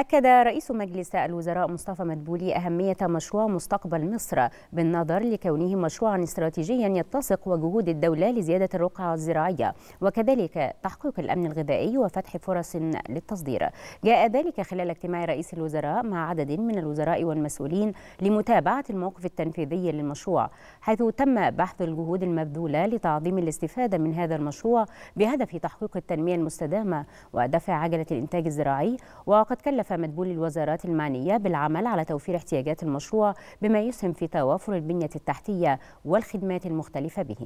أكد رئيس مجلس الوزراء مصطفى مدبولي أهمية مشروع مستقبل مصر بالنظر لكونه مشروعا استراتيجيا يتسق وجهود الدولة لزيادة الرقعة الزراعية وكذلك تحقيق الأمن الغذائي وفتح فرص للتصدير جاء ذلك خلال اجتماع رئيس الوزراء مع عدد من الوزراء والمسؤولين لمتابعة الموقف التنفيذي للمشروع حيث تم بحث الجهود المبذولة لتعظيم الاستفادة من هذا المشروع بهدف تحقيق التنمية المستدامة ودفع عجلة الإنتاج الزراعي وقد كلف مدبول الوزارات المعنية بالعمل على توفير احتياجات المشروع بما يسهم في توافر البنية التحتية والخدمات المختلفة به